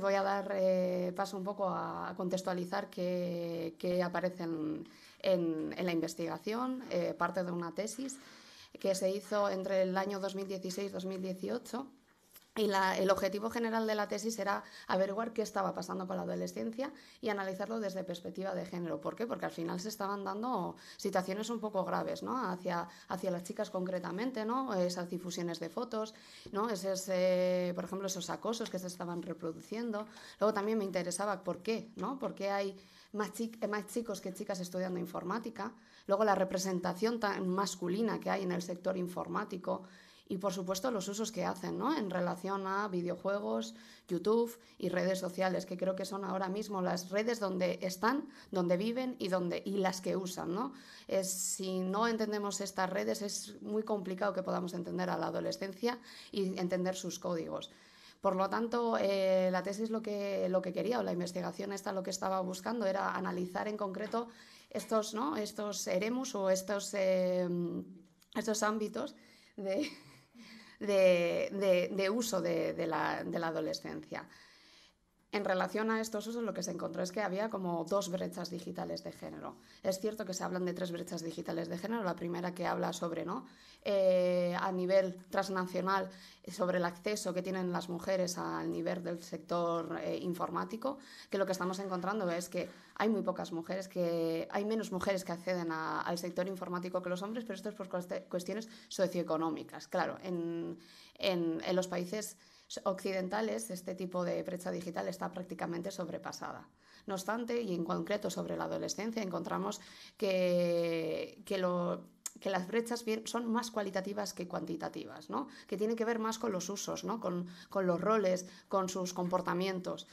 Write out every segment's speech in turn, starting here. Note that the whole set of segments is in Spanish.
Voy a dar eh, paso un poco a contextualizar qué, aparece en, la investigación, eh, parte de una tesis que se hizo entre el año 2016-2018 y el objetivo general de la tesis era averiguar qué estaba pasando con la adolescencia y analizarlo desde perspectiva de género. ¿Por qué? Porque al final se estaban dando situaciones un poco graves, ¿no? Hacia, hacia las chicas concretamente, ¿no? Esas difusiones de fotos, ¿no? Esos, eh, por ejemplo, esos acosos que se estaban reproduciendo. Luego también me interesaba por qué, ¿no? ¿Por qué hay más, más chicos que chicas estudiando informática? Luego la representación tan masculina que hay en el sector informático y por supuesto los usos que hacen ¿no? en relación a videojuegos, YouTube y redes sociales, que creo que son ahora mismo las redes donde están, donde viven y, donde, y las que usan. ¿no? Es, si no entendemos estas redes es muy complicado que podamos entender a la adolescencia y entender sus códigos. Por lo tanto, eh, la tesis lo que, lo que quería o la investigación esta lo que estaba buscando era analizar en concreto estos, ¿no? estos eremus o estos, eh, estos ámbitos de, de, de, de uso de la, de la adolescencia. En relación a estos usos, lo que se encontró es que había como dos brechas digitales de género. Es cierto que se hablan de tres brechas digitales de género. La primera que habla sobre, ¿no? Eh, a nivel transnacional, eh, sobre el acceso que tienen las mujeres al nivel del sector eh, informático, que lo que estamos encontrando es que hay muy pocas mujeres, que hay menos mujeres que acceden al sector informático que los hombres, pero esto es por cuestiones socioeconómicas. Claro, en, en, en los países occidentales, este tipo de brecha digital está prácticamente sobrepasada. No obstante, y en concreto sobre la adolescencia, encontramos que, lo, que las brechas son más cualitativas que cuantitativas, que tienen que ver más con los usos, con, los roles, con sus comportamientos.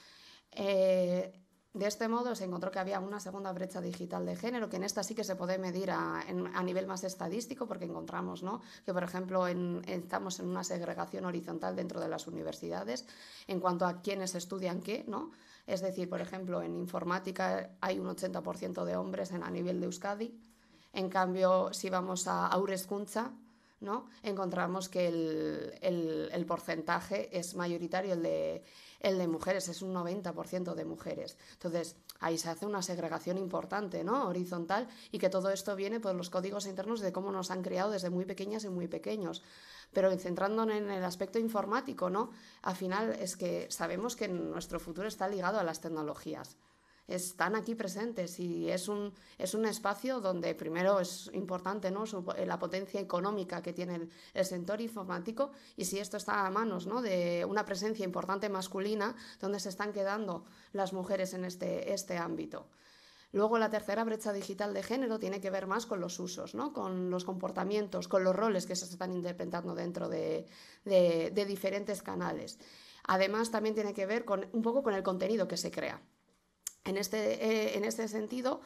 Eh, de este modo se encontró que había una segunda brecha digital de género, que en esta sí que se puede medir a, nivel más estadístico, porque encontramos que, por ejemplo, estamos en una segregación horizontal dentro de las universidades en cuanto a quiénes estudian qué, ¿no? Es decir, por ejemplo, en informática hay un 80% de hombres en, a nivel de Euskadi. En cambio, si vamos a Aurescuncha, ¿no? encontramos que el, porcentaje es mayoritario el de, mujeres, es un 90% de mujeres. Entonces, ahí se hace una segregación importante, ¿no? horizontal, y que todo esto viene por los códigos internos de cómo nos han creado desde muy pequeñas y muy pequeños. Pero centrándonos en el aspecto informático, ¿no? al final es que sabemos que nuestro futuro está ligado a las tecnologías están aquí presentes y es un, espacio donde primero es importante ¿no? Eh, la potencia económica que tiene el, sector informático y si esto está a manos ¿no? de una presencia importante masculina, donde se están quedando las mujeres en este, este, ámbito. Luego la tercera brecha digital de género tiene que ver más con los usos, ¿no? con los comportamientos, con los roles que se están interpretando dentro de, diferentes canales. Además, también tiene que ver con, un poco con el contenido que se crea. Este, eh, en este, sentido,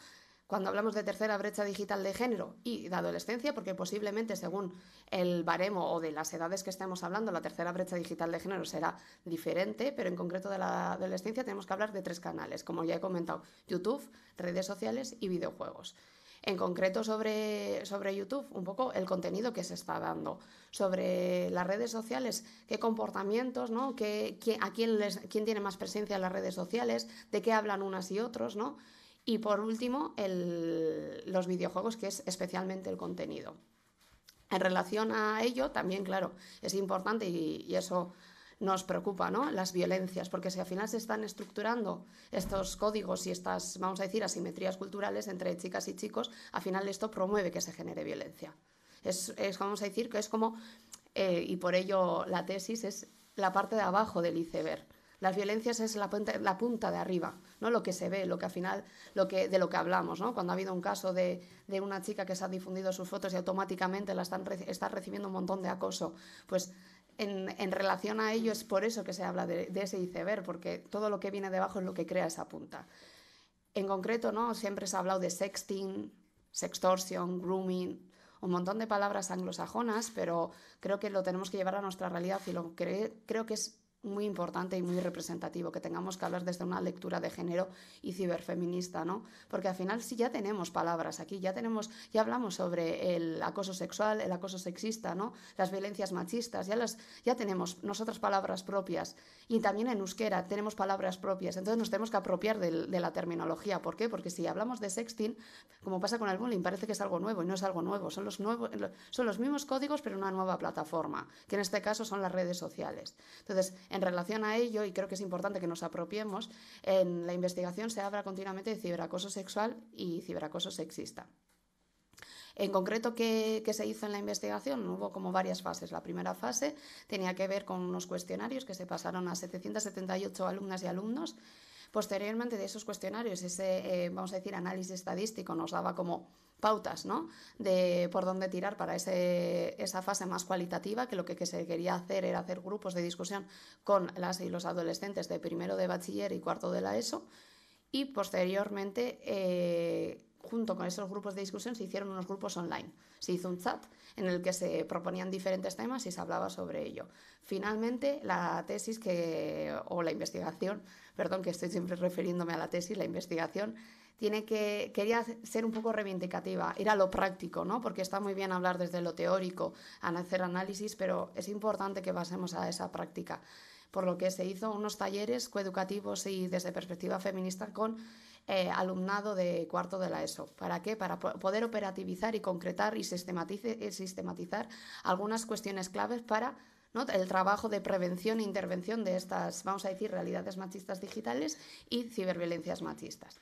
cuando hablamos de tercera brecha digital de género y de adolescencia, porque posiblemente según el baremo o de las edades que estemos hablando, la tercera brecha digital de género será diferente, pero en concreto de la adolescencia tenemos que hablar de tres canales, como ya he comentado, YouTube, redes sociales y videojuegos en concreto sobre, sobre YouTube, un poco el contenido que se está dando, sobre las redes sociales, qué comportamientos, ¿no? ¿Qué, a quién, les, quién tiene más presencia en las redes sociales, de qué hablan unas y otros, ¿no? Y por último, los videojuegos, que es especialmente el contenido. En relación a ello, también, claro, es importante y eso nos preocupa, ¿no? Las violencias, porque si al final se están estructurando estos códigos y estas, vamos a decir, asimetrías culturales entre chicas y chicos, al final esto promueve que se genere violencia. Es, vamos a decir, que es como, eh, y por ello la tesis es la parte de abajo del iceberg. Las violencias es la punta, la punta de arriba, ¿no? lo que se ve, lo que al final, lo que, de lo que hablamos. ¿no? Cuando ha habido un caso de, una chica que se ha difundido sus fotos y automáticamente la están, está recibiendo un montón de acoso, pues en, relación a ello es por eso que se habla de, ese iceberg, porque todo lo que viene debajo es lo que crea esa punta. En concreto, ¿no? Siempre se ha hablado de sexting, sextorsion, grooming, un montón de palabras anglosajonas, pero creo que lo tenemos que llevar a nuestra realidad y lo creo que es muy importante y muy representativo, que tengamos que hablar desde una lectura de género y ciberfeminista, ¿no? Porque al final sí ya tenemos palabras aquí, ya tenemos, ya hablamos sobre el acoso sexual, el acoso sexista, ¿no? Las violencias machistas, ya las, ya tenemos nosotras palabras propias y también en euskera tenemos palabras propias. Entonces nos tenemos que apropiar de, la terminología. ¿Por qué? Porque si hablamos de sexting, como pasa con el bullying, parece que es algo nuevo y no es algo nuevo. Son los, nuevos, son los mismos códigos pero una nueva plataforma, que en este caso son las redes sociales. Entonces, en relación a ello, y creo que es importante que nos apropiemos, en la investigación se habla continuamente de ciberacoso sexual y ciberacoso sexista. En concreto, ¿qué, ¿qué, se hizo en la investigación? Hubo como varias fases. La primera fase tenía que ver con unos cuestionarios que se pasaron a 778 alumnas y alumnos. Posteriormente de esos cuestionarios, ese, eh, vamos a decir, análisis estadístico nos daba como pautas ¿no? de por dónde tirar para ese, esa fase más cualitativa, que lo que, que, se quería hacer era hacer grupos de discusión con las y los adolescentes de primero de bachiller y cuarto de la ESO, y posteriormente eh, junto con esos grupos de discusión se hicieron unos grupos online. Se hizo un chat en el que se proponían diferentes temas y se hablaba sobre ello. Finalmente, la tesis que, o la investigación, perdón que estoy siempre refiriéndome a la tesis, la investigación, tiene que, quería ser un poco reivindicativa, ir a lo práctico, ¿no? porque está muy bien hablar desde lo teórico, hacer análisis, pero es importante que pasemos a esa práctica por lo que se hizo unos talleres coeducativos y desde perspectiva feminista con eh, alumnado de cuarto de la ESO. ¿Para qué? Para poder operativizar y concretar y eh, sistematizar algunas cuestiones claves para el trabajo de prevención e intervención de estas, vamos a decir, realidades machistas digitales y ciberviolencias machistas.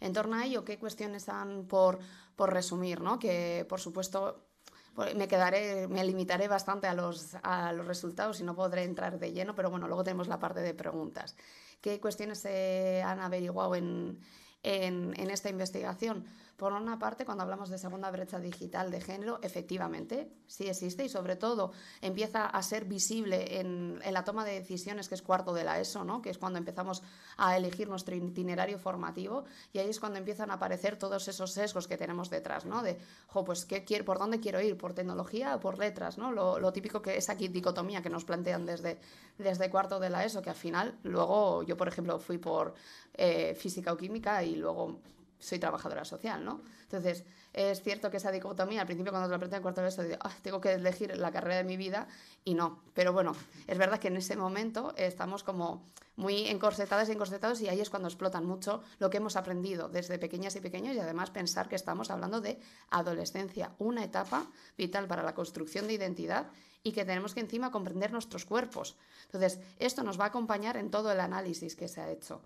En torno a ello, ¿qué cuestiones han por, por resumir? ¿no? Que, por supuesto, pues, me quedaré, me limitaré bastante a los, a los resultados y no podré entrar de lleno, pero bueno, luego tenemos la parte de preguntas qué cuestiones se han averiguado en, en, esta investigación. Por una parte, cuando hablamos de segunda brecha digital de género, efectivamente, sí existe y sobre todo empieza a ser visible en, la toma de decisiones, que es cuarto de la ESO, ¿no? que es cuando empezamos a elegir nuestro itinerario formativo y ahí es cuando empiezan a aparecer todos esos sesgos que tenemos detrás, ¿no? de, pues, ¿qué quiero, ¿por dónde quiero ir? ¿Por tecnología o por letras? ¿no? Lo, típico que es aquí dicotomía que nos plantean desde, desde cuarto de la ESO, que al final, luego yo, por ejemplo, fui por eh, física o química y luego soy trabajadora social, ¿no? Entonces, es cierto que esa dicotomía, al principio cuando te lo pregunté cuarto de digo, ah, tengo que elegir la carrera de mi vida y no. Pero bueno, es verdad que en ese momento estamos como muy encorsetadas y encorsetados y ahí es cuando explotan mucho lo que hemos aprendido desde pequeñas y pequeños y además pensar que estamos hablando de adolescencia, una etapa vital para la construcción de identidad y que tenemos que encima comprender nuestros cuerpos. Entonces, esto nos va a acompañar en todo el análisis que se ha hecho.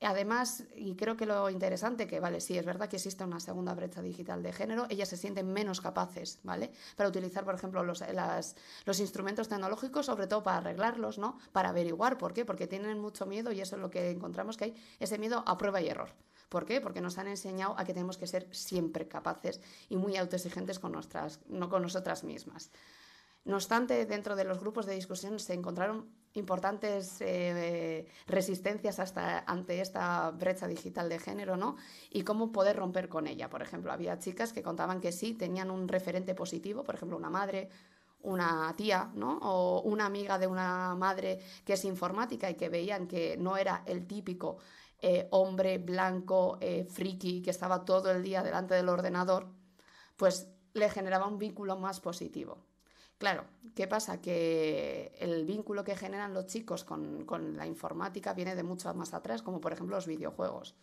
Además, y creo que lo interesante, que vale, sí, es verdad que existe una segunda brecha digital de género, ellas se sienten menos capaces, ¿vale? Para utilizar, por ejemplo, los, instrumentos tecnológicos, sobre todo para arreglarlos, ¿no? Para averiguar por qué, porque tienen mucho miedo y eso es lo que encontramos que hay, ese miedo a prueba y error. ¿Por qué? Porque nos han enseñado a que tenemos que ser siempre capaces y muy autoexigentes con, nuestras, no con nosotras mismas. No obstante, dentro de los grupos de discusión se encontraron importantes eh, resistencias ante esta brecha digital de género, Y cómo poder romper con ella. Por ejemplo, había chicas que contaban que sí tenían un referente positivo, por ejemplo, una madre, una tía, O una amiga de una madre que es informática y que veían que no era el típico eh, hombre blanco, eh, friki, que estaba todo el día delante del ordenador, pues le generaba un vínculo más positivo. Claro, ¿qué pasa? Que el vínculo que generan los chicos con, la informática viene de mucho más atrás, como por ejemplo los videojuegos.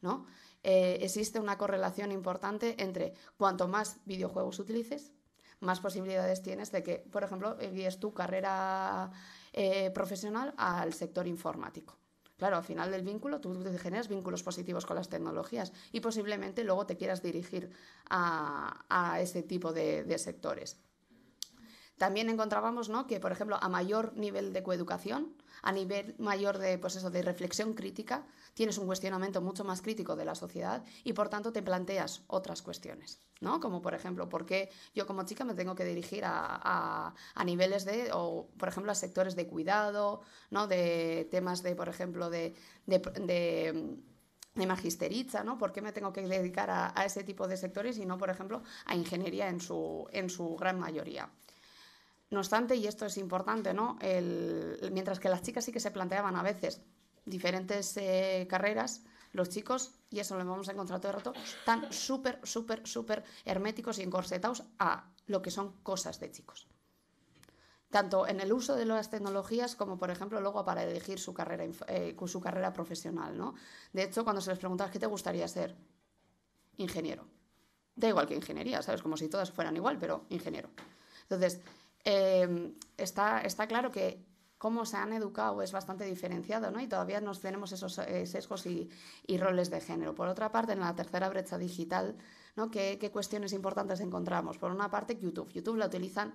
¿no? Eh, existe una correlación importante entre cuanto más videojuegos utilices, más posibilidades tienes de que, por ejemplo, guíes tu carrera eh, profesional al sector informático. Claro, al final del vínculo tú generas vínculos positivos con las tecnologías y posiblemente luego te quieras dirigir a, ese tipo de sectores. También encontrábamos que, por ejemplo, a mayor nivel de coeducación, a nivel mayor de, pues de reflexión crítica, tienes un cuestionamiento mucho más crítico de la sociedad y, por tanto, te planteas otras cuestiones, ¿no? Como, por ejemplo, ¿por qué yo como chica me tengo que dirigir a, niveles de, o, por ejemplo, a sectores de cuidado, ¿no? De temas de, por ejemplo, de, de, magisteriza, ¿no? ¿Por qué me tengo que dedicar a, ese tipo de sectores y no, por ejemplo, a ingeniería en su gran mayoría? No obstante, y esto es importante, ¿no? mientras que las chicas sí que se planteaban a veces diferentes eh, carreras, los chicos, y eso lo vamos a encontrar todo el rato, están súper, súper, súper herméticos y encorsetados a lo que son cosas de chicos. Tanto en el uso de las tecnologías como, por ejemplo, luego para elegir su carrera, eh, su carrera profesional. ¿no? De hecho, cuando se les preguntaba qué te gustaría ser, ingeniero. Da igual que ingeniería, ¿sabes? Como si todas fueran igual, pero ingeniero. Entonces, Em, está, está claro que cómo se han educado es bastante diferenciado, ¿no? Y todavía nos tenemos esos eh, sesgos y, roles de género. Por otra parte, en la tercera brecha digital, ¿no? ¿Qué, cuestiones importantes encontramos? Por una parte, YouTube. YouTube la utilizan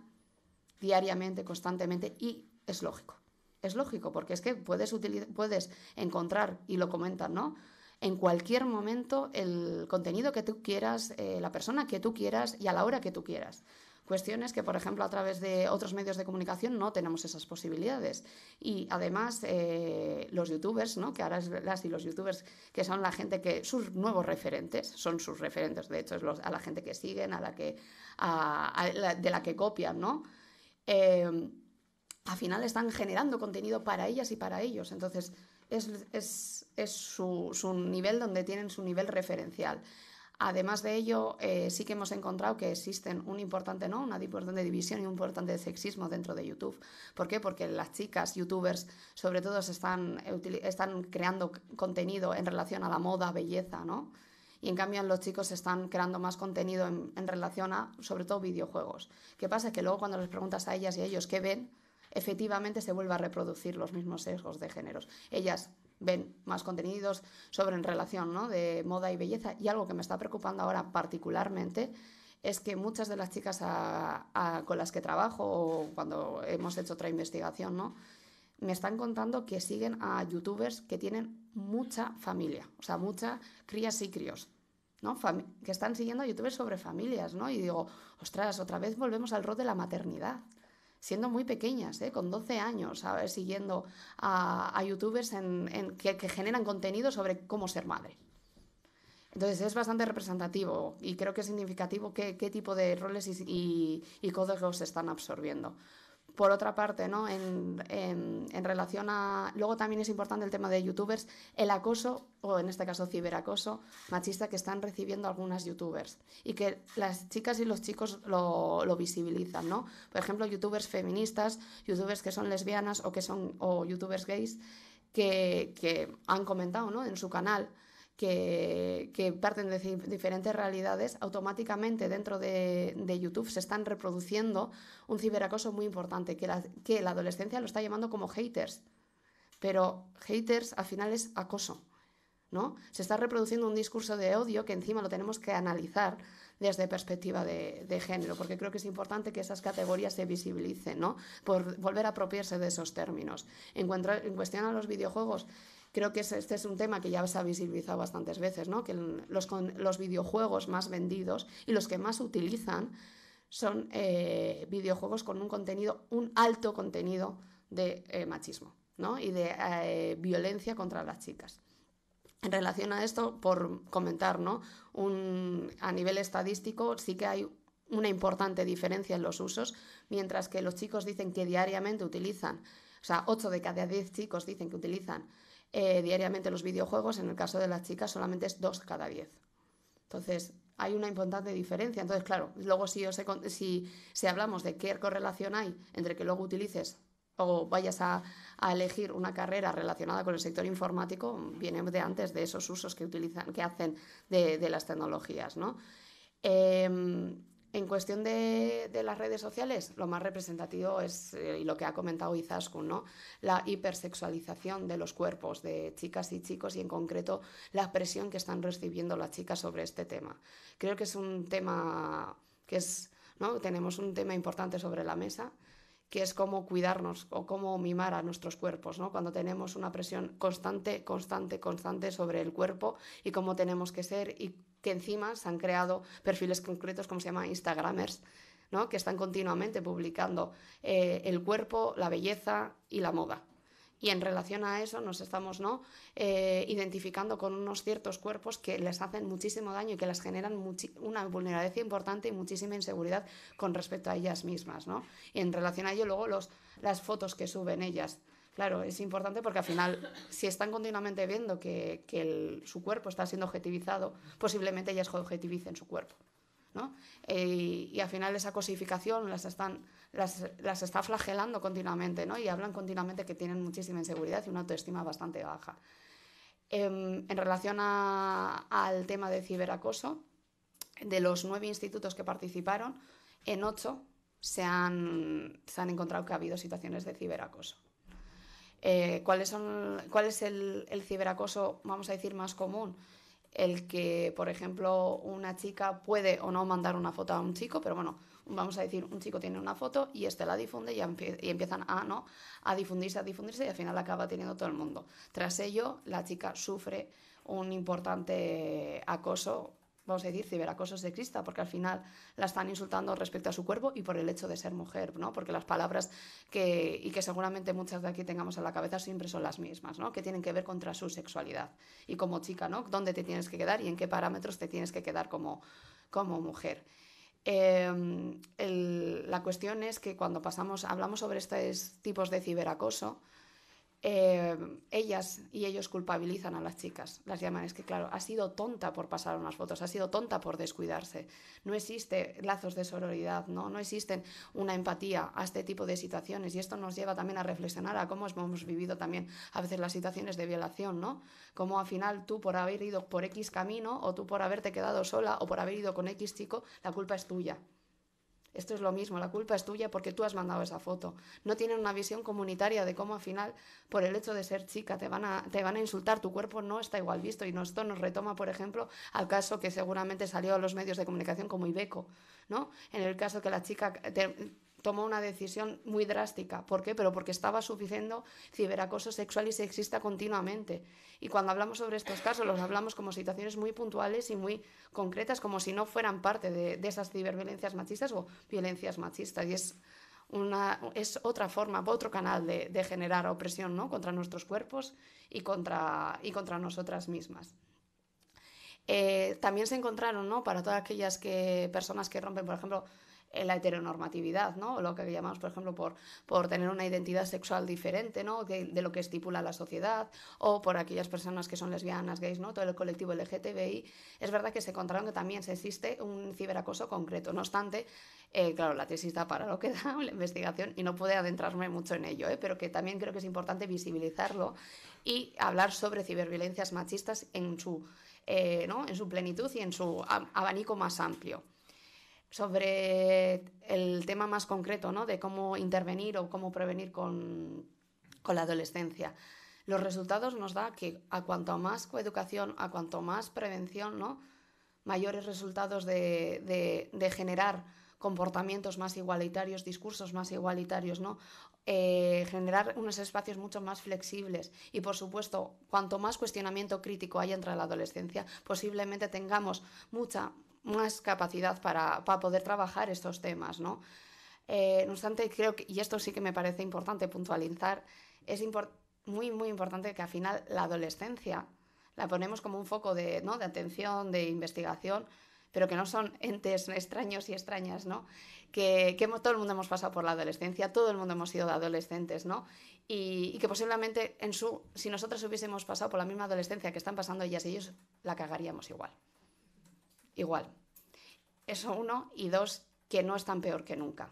diariamente, constantemente, y es lógico. Es lógico, porque es que puedes, puedes encontrar, y lo comentan, ¿no? En cualquier momento, el contenido que tú quieras, eh, la persona que tú quieras y a la hora que tú quieras. Cuestiones que, por ejemplo, a través de otros medios de comunicación no tenemos esas posibilidades. Y además, eh, los youtubers, ¿no? que ahora es las y los youtubers, que son la gente que, sus nuevos referentes, son sus referentes, de hecho, es a la gente que siguen, a la que, de la que copian, ¿no? Em, al final están generando contenido para ellas y para ellos. Entonces, es, es, es su, su, nivel donde tienen su nivel referencial. Además de ello, eh, sí que hemos encontrado que existen un importante, ¿no? una importante división y un importante sexismo dentro de YouTube. ¿Por qué? Porque las chicas youtubers, sobre todo, están, creando contenido en relación a la moda, belleza, ¿no? y en cambio los chicos están creando más contenido en, relación a, sobre todo, videojuegos. ¿Qué pasa? Que luego cuando les preguntas a ellas y a ellos qué ven, efectivamente se vuelve a reproducir los mismos sesgos de géneros. Ellas ven más contenidos sobre en relación ¿no? de moda y belleza. Y algo que me está preocupando ahora particularmente es que muchas de las chicas con las que trabajo o cuando hemos hecho otra investigación, ¿no? me están contando que siguen a youtubers que tienen mucha familia, o sea, mucha crías y críos. ¿no? que están siguiendo a youtubers sobre familias, ¿no? Y digo, ostras, otra vez volvemos al rol de la maternidad siendo muy pequeñas, ¿eh? con 12 años, a ver, siguiendo a, youtubers que, generan contenido sobre cómo ser madre. Entonces es bastante representativo y creo que es significativo qué, tipo de roles y, y, y códigos se están absorbiendo por otra parte, ¿no? En, relación a... Luego también es importante el tema de youtubers, el acoso, o en este caso ciberacoso machista que están recibiendo algunas youtubers y que las chicas y los chicos lo, visibilizan, ¿no? Por ejemplo, youtubers feministas, youtubers que son lesbianas o que son o youtubers gays que, han comentado, ¿no? En su canal que, que, parten de diferentes realidades, automáticamente dentro de, YouTube se están reproduciendo un ciberacoso muy importante, que la, que la adolescencia lo está llamando como haters. Pero haters al final es acoso. ¿no? Se está reproduciendo un discurso de odio que encima lo tenemos que analizar desde perspectiva de, género, porque creo que es importante que esas categorías se visibilicen, ¿no? Por volver a apropiarse de esos términos. En, en cuestión a los videojuegos, creo que este es un tema que ya se ha visibilizado bastantes veces, ¿no? que los, videojuegos más vendidos y los que más utilizan son eh, videojuegos con un contenido, un alto contenido de eh, machismo y de eh, violencia contra las chicas. En relación a esto, por comentar, ¿no? a nivel estadístico sí que hay una importante diferencia en los usos, mientras que los chicos dicen que diariamente utilizan, o sea, 8 de cada 10 chicos dicen que utilizan eh, diariamente los videojuegos, en el caso de las chicas solamente es dos cada diez Entonces, hay una importante diferencia. Entonces, claro, luego si, si, hablamos de qué correlación hay entre que luego utilices o vayas a, elegir una carrera relacionada con el sector informático, viene de antes de esos usos que, utilizan, que hacen de, las tecnologías, em, en cuestión de, las redes sociales, lo más representativo es eh, y lo que ha comentado Izaskun, ¿no? la hipersexualización de los cuerpos de chicas y chicos y en concreto la presión que están recibiendo las chicas sobre este tema. Creo que es un tema que es, ¿no? tenemos un tema importante sobre la mesa que es cómo cuidarnos o cómo mimar a nuestros cuerpos, ¿no? Cuando tenemos una presión constante, constante, constante sobre el cuerpo y cómo tenemos que ser y que encima se han creado perfiles concretos, como se llama, Instagramers, que están continuamente publicando eh, el cuerpo, la belleza y la moda. Y en relación a eso nos estamos ¿no? Eh, identificando con unos ciertos cuerpos que les hacen muchísimo daño y que les generan una vulnerabilidad importante y muchísima inseguridad con respecto a ellas mismas. Y en relación a ello luego las fotos que suben ellas Claro, es importante porque al final, si están continuamente viendo que, su cuerpo está siendo objetivizado, posiblemente ellas objetivicen su cuerpo. Eh, y, al final esa cosificación las, está flagelando continuamente ¿no? y hablan continuamente que tienen muchísima inseguridad y una autoestima bastante baja. Em, en relación al tema de ciberacoso, de los nueve institutos que participaron, en ocho se han encontrado que ha habido situaciones de ciberacoso. Eh, ¿cuáles son, ¿Cuál es el, ciberacoso, vamos a decir, más común? El que, por ejemplo, una chica puede o no mandar una foto a un chico, pero bueno, vamos a decir, un chico tiene una foto y este la difunde y, empiezan a, ¿no? a difundirse, a difundirse y al final acaba teniendo todo el mundo. Tras ello, la chica sufre un importante acoso vamos a decir, ciberacoso sexista, porque al final la están insultando respecto a su cuerpo y por el hecho de ser mujer, ¿no? Porque las palabras que, y que seguramente muchas de aquí tengamos en la cabeza siempre son las mismas, ¿no? Que tienen que ver contra su sexualidad. Y como chica, ¿no? ¿Dónde te tienes que quedar y en qué parámetros te tienes que quedar como, como mujer? Em, la cuestión es que cuando pasamos, hablamos sobre estos tipos de ciberacoso, eh, ellas y ellos culpabilizan a las chicas. Las llaman, es que claro, ha sido tonta por pasar unas fotos, ha sido tonta por descuidarse. No existe lazos de sororidad, ¿no? No existen una empatía a este tipo de situaciones. Y esto nos lleva también a reflexionar a cómo hemos vivido también a veces las situaciones de violación, ¿no? Como al final tú por haber ido por X camino o tú por haberte quedado sola o por haber ido con X chico, la culpa es tuya. Esto es lo mismo, la culpa es tuya porque tú has mandado esa foto. No tienen una visión comunitaria de cómo al final, por el hecho de ser chica, te van a, te van a insultar, tu cuerpo no está igual visto. Y esto nos retoma, por ejemplo, al caso que seguramente salió a los medios de comunicación como Ibeco, ¿no? En el caso que la chica tomó una decisión muy drástica. ¿Por qué? Pero porque estaba sufriendo ciberacoso sexual y sexista continuamente. Y cuando hablamos sobre estos casos, los hablamos como situaciones muy puntuales y muy concretas, como si no fueran parte de, esas ciberviolencias machistas o violencias machistas. Y es, una, es otra forma, otro canal de, generar opresión contra nuestros cuerpos y contra, y contra nosotras mismas. Eh, también se encontraron, ¿no? Para todas aquellas que, personas que rompen, por ejemplo, la heteronormatividad, ¿no? Lo que llamamos, por ejemplo, por, por tener una identidad sexual diferente, ¿no? De, lo que estipula la sociedad, o por aquellas personas que son lesbianas, gays, ¿no? Todo el colectivo LGTBI. Es verdad que se encontraron que también existe un ciberacoso concreto. No obstante, eh, claro, la tesis da para lo que da la investigación y no pude adentrarme mucho en ello, ¿eh? pero que también creo que es importante visibilizarlo y hablar sobre ciberviolencias machistas en su, eh, en su plenitud y en su abanico más amplio sobre el tema más concreto, ¿no? De cómo intervenir o cómo prevenir con, la adolescencia. Los resultados nos da que a cuanto más coeducación, a cuanto más prevención, ¿no? Mayores resultados de, generar comportamientos más igualitarios, discursos más igualitarios, ¿no? Eh, generar unos espacios mucho más flexibles y, por supuesto, cuanto más cuestionamiento crítico haya entre la adolescencia, posiblemente tengamos mucha más capacidad para, para poder trabajar estos temas, ¿no? Eh, no obstante, creo que, y esto sí que me parece importante puntualizar, es muy, muy importante que al final la adolescencia la ponemos como un foco de, ¿no? de atención, de investigación, pero que no son entes extraños y extrañas, ¿no? Que, que, todo el mundo hemos pasado por la adolescencia, todo el mundo hemos sido adolescentes, ¿no? Y, que posiblemente en su, si nosotros hubiésemos pasado por la misma adolescencia que están pasando ellas y ellos, la cagaríamos igual igual. Eso uno. Y dos, que no están peor que nunca.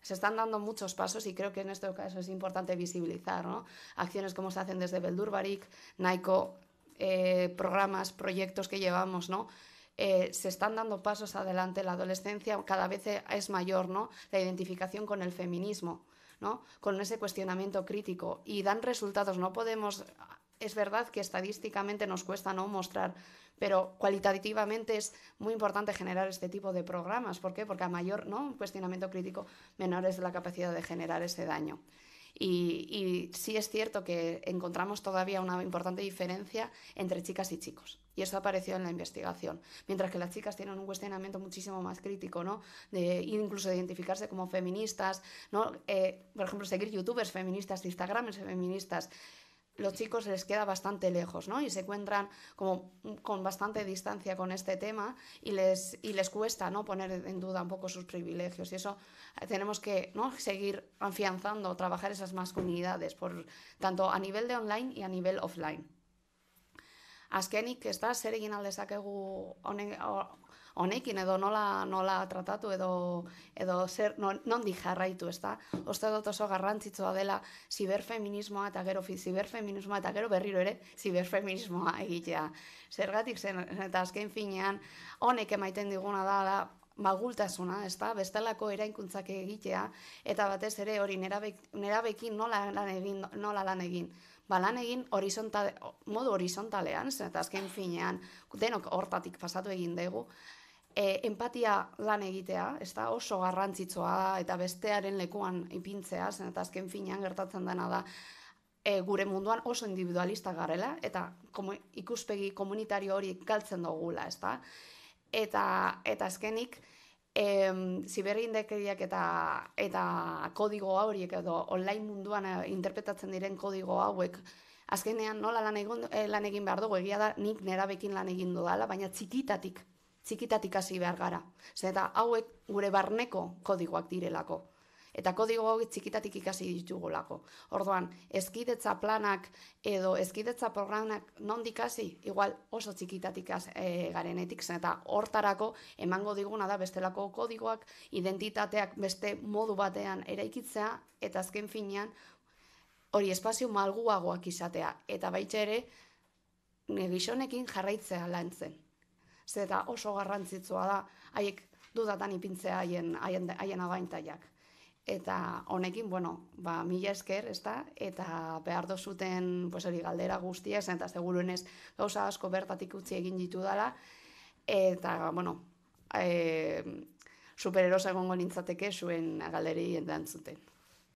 Se están dando muchos pasos y creo que en este caso es importante visibilizar ¿no? acciones como se hacen desde Beldurbarik, naiko eh, programas, proyectos que llevamos, ¿no? Eh, se están dando pasos adelante. La adolescencia cada vez es mayor, ¿no? La identificación con el feminismo, ¿no? Con ese cuestionamiento crítico y dan resultados. No podemos es verdad que estadísticamente nos cuesta no mostrar, pero cualitativamente es muy importante generar este tipo de programas. ¿Por qué? Porque a mayor ¿no? cuestionamiento crítico, menor es la capacidad de generar ese daño. Y, sí es cierto que encontramos todavía una importante diferencia entre chicas y chicos. Y eso apareció en la investigación. Mientras que las chicas tienen un cuestionamiento muchísimo más crítico, ¿no? De, incluso identificarse como feministas, ¿no? Eh, por ejemplo, seguir youtubers feministas, instagramers feministas, los chicos les queda bastante lejos, ¿no? Y se encuentran como con bastante distancia con este tema y les, les cuesta, ¿no? Poner en duda un poco sus privilegios. Y eso eh, tenemos que, ¿no? Seguir afianzando, trabajar esas masculinidades, por, tanto a nivel de online y a nivel offline. Azkenik, que da, zer egin aldezakegu honekin edo nola, nola tratatu edo, edo zer, non, nondi jarraitu, ez da? Oste dut oso garrantzitsua dela ziberfeminismoa eta gero ziberfeminismoa eta gero berriro ere ziberfeminismoa egitea. Zergatik zen, eta azken finean, honek emaiten diguna da, da magultasuna, ez da? Bestelako erainkuntzak egitea, eta batez ere hori nerabekin nola lan egin, nola lan egin ba, lan egin modu horizontalean, zen, eta azken finean, denok hortatik pasatu egin dugu, e, empatia lan egitea, ez oso garrantzitsua eta bestearen lekuan ipintzea, zen eta azken finean gertatzen dena da, e, gure munduan oso individualista garela, eta komu, ikuspegi komunitario hori galtzen dugula, ez da? Eta, eta azkenik, em, ziberri indekeriak eta, eta kodigo horiek edo online munduan eh, interpretatzen diren kodigo hauek, azkenean nola lan eh, egin, lan behar dugu, egia da nik nerabekin lan egin dudala, baina txikitatik txikitatik hasi behar gara. ta hauek gure barneko kodigoak direlako. Eta kodigo hau txikitatik ikasi ditugulako. Orduan, ezkidetza planak edo ezkidetza programak non dikasi, igual oso txikitatik az, e, garenetik zen. Eta hortarako emango diguna da bestelako kodigoak, identitateak beste modu batean eraikitzea, eta azken finean hori espazio malguagoak izatea. Eta baita ere, negizonekin jarraitzea lan zen ze da oso garrantzitsua da haiek dudatan ipintzea haien haien haien eta honekin bueno ba mila esker ezta eta behardo zuten pues hori galdera guztia eta seguruenez gauza asko bertatik utzi egin ditu dala eta bueno eh supereroso egongo nintzateke zuen galderi entzuten